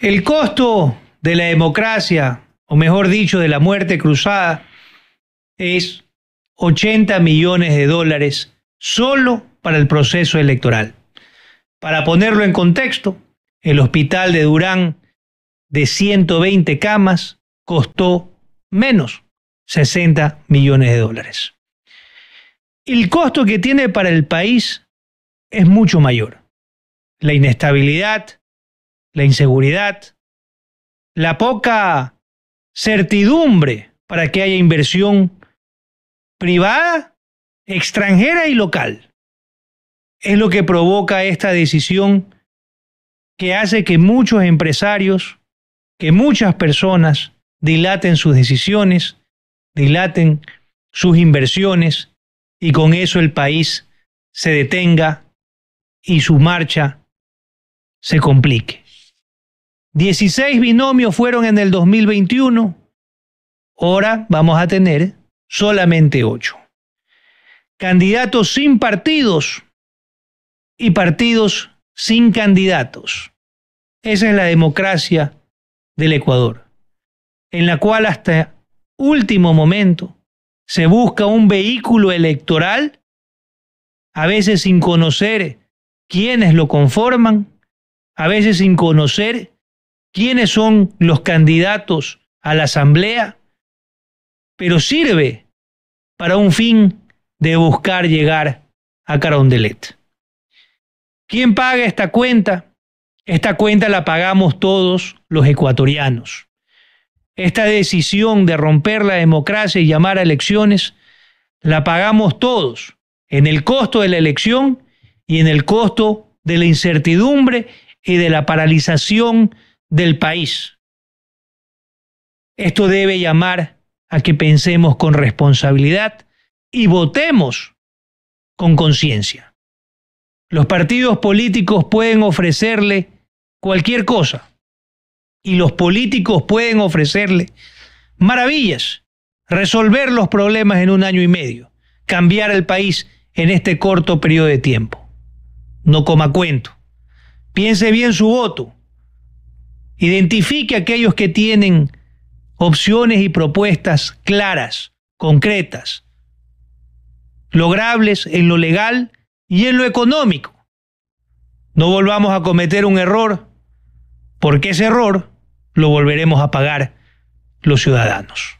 El costo de la democracia, o mejor dicho, de la muerte cruzada, es 80 millones de dólares solo para el proceso electoral. Para ponerlo en contexto, el hospital de Durán de 120 camas costó menos 60 millones de dólares. El costo que tiene para el país es mucho mayor. La inestabilidad, la inseguridad, la poca certidumbre para que haya inversión privada, extranjera y local. Es lo que provoca esta decisión que hace que muchos empresarios, que muchas personas dilaten sus decisiones, dilaten sus inversiones y con eso el país se detenga y su marcha se complique. 16 binomios fueron en el 2021. Ahora vamos a tener solamente 8. Candidatos sin partidos y partidos sin candidatos. Esa es la democracia del Ecuador, en la cual hasta último momento se busca un vehículo electoral, a veces sin conocer quiénes lo conforman, a veces sin conocer quiénes son los candidatos a la asamblea, pero sirve para un fin de buscar llegar a Carondelet. ¿Quién paga esta cuenta? Esta cuenta la pagamos todos los ecuatorianos. Esta decisión de romper la democracia y llamar a elecciones, la pagamos todos en el costo de la elección y en el costo de la incertidumbre y de la paralización del país. Esto debe llamar a que pensemos con responsabilidad y votemos con conciencia. Los partidos políticos pueden ofrecerle cualquier cosa y los políticos pueden ofrecerle maravillas, resolver los problemas en un año y medio, cambiar el país en este corto periodo de tiempo. No coma cuento. Piense bien su voto Identifique a aquellos que tienen opciones y propuestas claras, concretas, logrables en lo legal y en lo económico. No volvamos a cometer un error, porque ese error lo volveremos a pagar los ciudadanos.